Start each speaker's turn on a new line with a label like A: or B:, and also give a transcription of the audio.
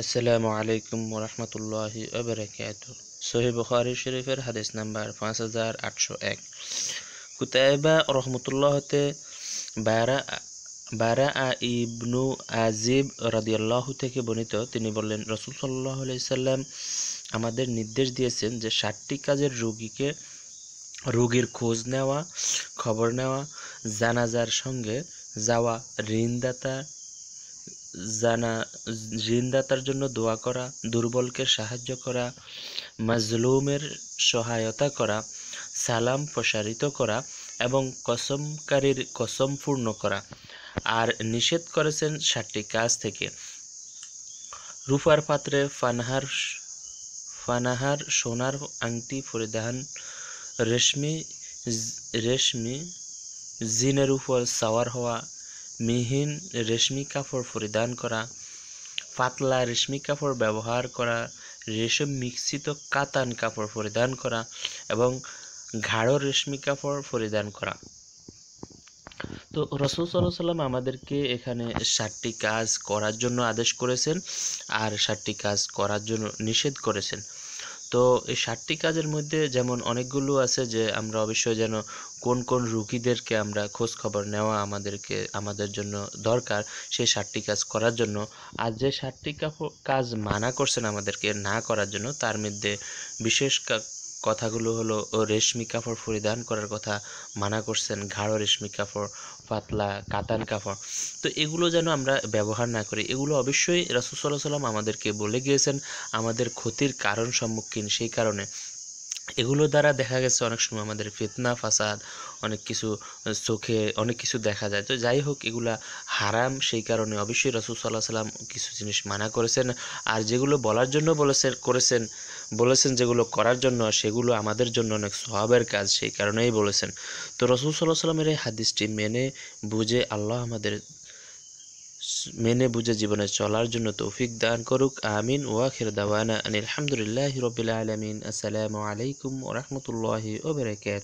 A: আসসালামু আলাইকুম রহমতুল্লাহ আবরাকাত সোহেব বখারি শরীফের হাদিস নাম্বার পাঁচ হাজার আটশো এক কুতাইবা রহমতুল্লাহতে বারা বারা আ ইবনু আজিব রাদিয়াল্লাহ থেকে বর্ণিত তিনি বললেন রসুল সাল্লাহ সাল্লাম আমাদের নির্দেশ দিয়েছেন যে ষাটটি কাজের রোগীকে রোগীর খোঁজ নেওয়া খবর নেওয়া জানাজার সঙ্গে যাওয়া ঋণদাতা জানা জিন্দাতার জন্য দোয়া করা দুর্বলকে সাহায্য করা মাজলুমের সহায়তা করা সালাম প্রসারিত করা এবং কসমকারীর কসম পূর্ণ করা আর নিষেধ করেছেন সাতটি কাজ থেকে রূপার পাত্রে ফানহার ফানাহার সোনার আংটি পরিধান রেশমি রেশমি জিনের উপর সাওয়ার হওয়া মিহিন রেশমি কাপড় পরিধান করা পাতলা রেশমি কাপড় ব্যবহার করা রেশম মিশ্রিত কাতান কাপড় পরিধান করা এবং ঘাড়ো রেশমি কাপড় পরিধান করা তো রসুল সাল্লাহ সাল্লাম আমাদেরকে এখানে সাতটি কাজ করার জন্য আদেশ করেছেন আর সাতটি কাজ করার জন্য নিষেধ করেছেন তো এই ষাটটি কাজের মধ্যে যেমন অনেকগুলো আছে যে আমরা অবশ্যই যেন কোন কোন রুগীদেরকে আমরা খোঁজ খবর নেওয়া আমাদেরকে আমাদের জন্য দরকার সেই ষাটটি কাজ করার জন্য আর যে ষাটটি কাজ মানা করছেন আমাদেরকে না করার জন্য তার মধ্যে বিশেষ কথাগুলো হলো ও রেশমি কাপড় পরিধান করার কথা মানা করছেন ঘাড়ো রেশমি কাপড় পাতলা কাতান কাপড় তো এগুলো যেন আমরা ব্যবহার না করি এগুলো অবশ্যই রাসুসাল্লাহ সাল্লাম আমাদেরকে বলে গিয়েছেন আমাদের ক্ষতির কারণ সম্মুখীন সেই কারণে এগুলো দ্বারা দেখা গেছে অনেক সময় আমাদের ফিতনা ফাসাদ অনেক কিছু চোখে অনেক কিছু দেখা যায় তো যাই হোক এগুলা হারাম সেই কারণে অবশ্যই রসুল সাল্লাহ সাল্লাম কিছু জিনিস মানা করেছেন আর যেগুলো বলার জন্য বলেছেন করেছেন বলেছেন যেগুলো করার জন্য সেগুলো আমাদের জন্য অনেক স্বভাবের কাজ সেই কারণেই বলেছেন তো রসুল সাল্লাহ সাল্লামের এই হাদিসটি মেনে বুঝে আল্লাহ আমাদের মেনে বুঝে জীবনে চলার জন্য তৌফিক দান করুক আমিন ওয়াখির দাওয়ানা আনিল আলহামদুলিল্লাহ রবিল আলমিন আসসালামু আলাইকুম ওরহমতুল্লাহি ওবরাকাত